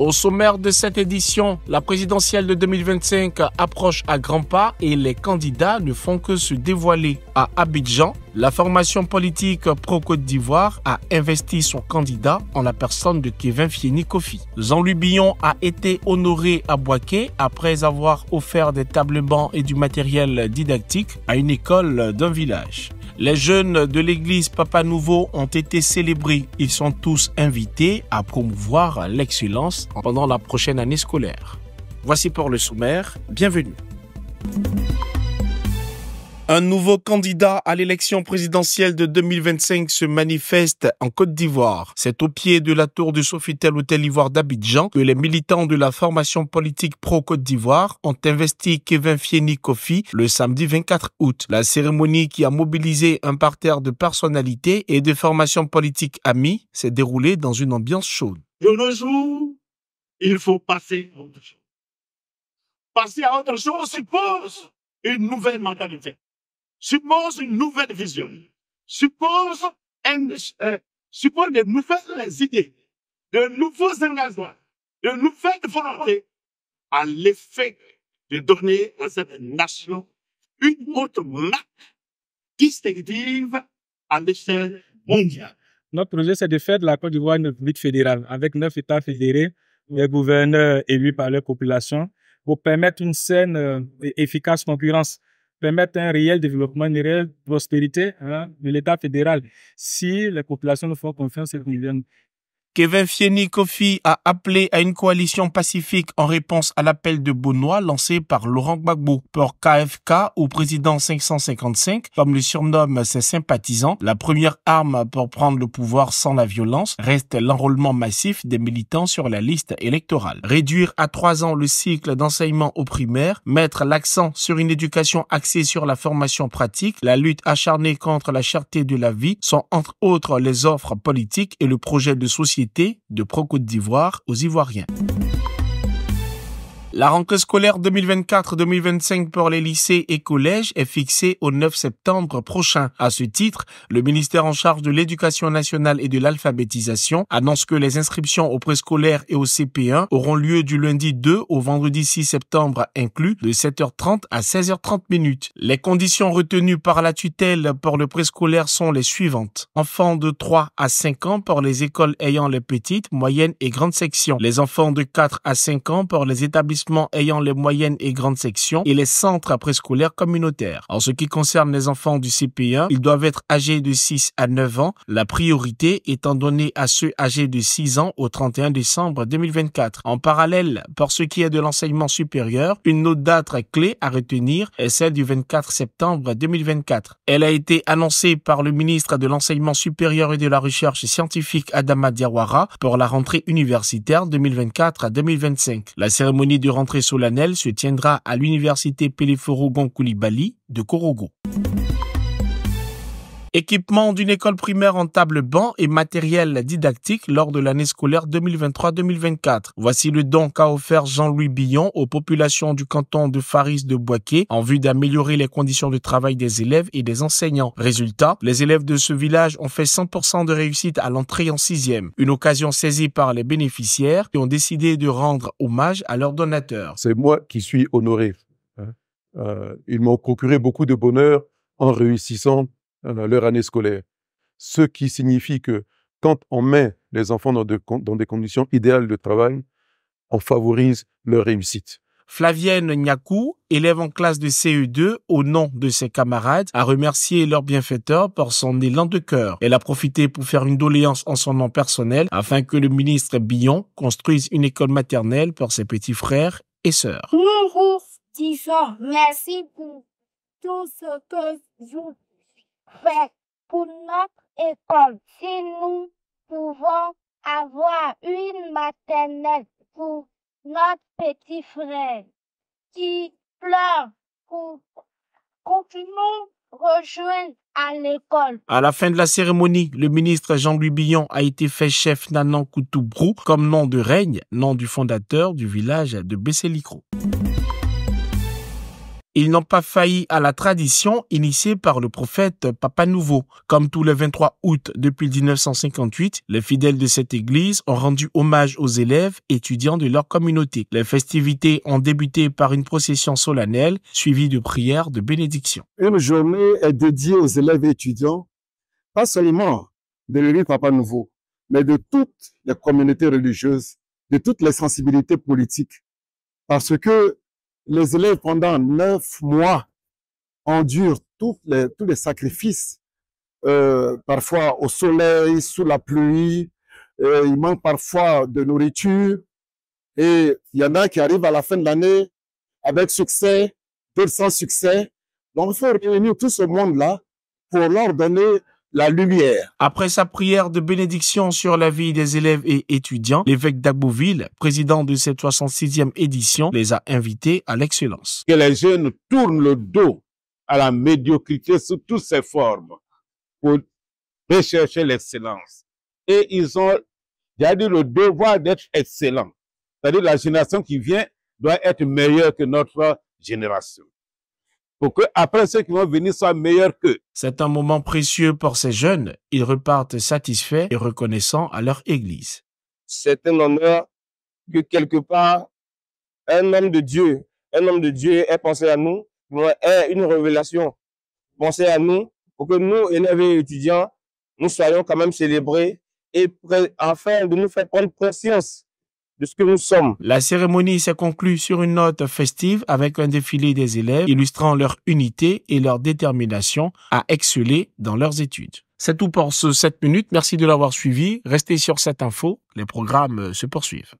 Au sommaire de cette édition, la présidentielle de 2025 approche à grands pas et les candidats ne font que se dévoiler. À Abidjan, la formation politique pro-Côte d'Ivoire a investi son candidat en la personne de Kevin Fieni Kofi. Jean-Louis Billon a été honoré à Boaké après avoir offert des tables bancs et du matériel didactique à une école d'un village. Les jeunes de l'église Papa Nouveau ont été célébrés. Ils sont tous invités à promouvoir l'excellence pendant la prochaine année scolaire. Voici pour le sommaire. Bienvenue. Un nouveau candidat à l'élection présidentielle de 2025 se manifeste en Côte d'Ivoire. C'est au pied de la tour du Sofitel Hôtel Ivoire d'Abidjan que les militants de la formation politique pro-Côte d'Ivoire ont investi Kevin Fieni Kofi le samedi 24 août. La cérémonie qui a mobilisé un parterre de personnalités et de formations politiques amies s'est déroulée dans une ambiance chaude. De nos jours, il faut passer à autre chose. Passer à autre chose suppose une nouvelle mentalité suppose une nouvelle vision, suppose, un, euh, suppose de nouvelles idées, de nouveaux engagements, de nouvelles volontés, à l'effet de donner à cette nation une autre marque distinctive à l'échelle mondiale. Notre projet, c'est de faire de la Côte d'Ivoire une République fédérale, avec neuf États fédérés, les gouverneurs élus par leur population, pour permettre une saine euh, et efficace concurrence permettre un réel développement, une réelle prospérité hein, de l'État fédéral si les populations nous font confiance et qu'ils Kevin Fieni-Kofi a appelé à une coalition pacifique en réponse à l'appel de Benoît lancé par Laurent Gbagbo. Pour KFK, ou président 555, comme le surnomme ses sympathisants, la première arme pour prendre le pouvoir sans la violence reste l'enrôlement massif des militants sur la liste électorale. Réduire à trois ans le cycle d'enseignement au primaire, mettre l'accent sur une éducation axée sur la formation pratique, la lutte acharnée contre la cherté de la vie sont entre autres les offres politiques et le projet de société de Procôte d'Ivoire aux Ivoiriens. La rentrée scolaire 2024-2025 pour les lycées et collèges est fixée au 9 septembre prochain. À ce titre, le ministère en charge de l'éducation nationale et de l'alphabétisation annonce que les inscriptions au préscolaire et au CP1 auront lieu du lundi 2 au vendredi 6 septembre inclus de 7h30 à 16h30 minutes. Les conditions retenues par la tutelle pour le préscolaire sont les suivantes. Enfants de 3 à 5 ans pour les écoles ayant les petites, moyennes et grandes sections. Les enfants de 4 à 5 ans pour les établissements ayant les moyennes et grandes sections et les centres après-scolaires communautaires. En ce qui concerne les enfants du CP1, ils doivent être âgés de 6 à 9 ans, la priorité étant donnée à ceux âgés de 6 ans au 31 décembre 2024. En parallèle, pour ce qui est de l'enseignement supérieur, une autre date clé à retenir est celle du 24 septembre 2024. Elle a été annoncée par le ministre de l'enseignement supérieur et de la recherche scientifique Adama Diawara pour la rentrée universitaire 2024 à 2025. La cérémonie de rentrée solennelle se tiendra à l'université Peleforo koulibaly de Korogo. Équipement d'une école primaire en table-banc et matériel didactique lors de l'année scolaire 2023-2024. Voici le don qu'a offert Jean-Louis Billon aux populations du canton de Faris de Boisquet en vue d'améliorer les conditions de travail des élèves et des enseignants. Résultat, les élèves de ce village ont fait 100% de réussite à l'entrée en sixième. Une occasion saisie par les bénéficiaires qui ont décidé de rendre hommage à leur donateur. C'est moi qui suis honoré. Hein. Euh, ils m'ont procuré beaucoup de bonheur en réussissant Hein, leur année scolaire. Ce qui signifie que quand on met les enfants dans, des conditions idéales de travail, on favorise leur réussite. Flavienne Nyakou, élève en classe de CE2 au nom de ses camarades, a remercié leur bienfaiteur pour son élan de cœur. Elle a profité pour faire une doléance en son nom personnel afin que le ministre Billon construise une école maternelle pour ses petits frères et sœurs fait pour notre école si nous pouvons avoir une maternelle pour notre petit frère qui pleure pour continuons rejoindre à l'école. À la fin de la cérémonie, le ministre Jean-Louis Billon a été fait chef Nanan comme nom de règne, nom du fondateur du village de Bessélicro. Ils n'ont pas failli à la tradition initiée par le prophète Papa Nouveau. Comme tous les 23 août depuis 1958, les fidèles de cette église ont rendu hommage aux élèves étudiants de leur communauté. Les festivités ont débuté par une procession solennelle suivie de prières de bénédiction. Une journée est dédiée aux élèves et étudiants, pas seulement de l'église Papa Nouveau, mais de toutes les communautés religieuses, de toutes les sensibilités politiques. Parce que les élèves pendant neuf mois endurent tous les sacrifices, euh, parfois au soleil, sous la pluie, euh, ils manquent parfois de nourriture, et il y en a qui arrivent à la fin de l'année avec succès, d'autres sans succès. Donc, il faut réunir tout ce monde-là pour leur donner la lumière. Après sa prière de bénédiction sur la vie des élèves et étudiants, l'évêque d'Abouville, président de cette 66e édition, les a invités à l'excellence. Que les jeunes tournent le dos à la médiocrité sous toutes ses formes pour rechercher l'excellence. Et ils ont, j'ai dit, le devoir d'être excellents. C'est-à-dire la génération qui vient doit être meilleure que notre génération pour que après ceux qui vont venir soient meilleurs qu'eux. C'est un moment précieux pour ces jeunes. Ils repartent satisfaits et reconnaissants à leur Église. C'est un honneur que quelque part, un homme de Dieu, un homme de Dieu ait pensé à nous, ait une révélation, pensée à nous, pour que nous, élèves et étudiants, nous soyons quand même célébrés et afin de nous faire prendre conscience la cérémonie s'est conclue sur une note festive avec un défilé des élèves illustrant leur unité et leur détermination à exceller dans leurs études. C'est tout pour ce 7 minutes. Merci de l'avoir suivi. Restez sur cette info. Les programmes se poursuivent.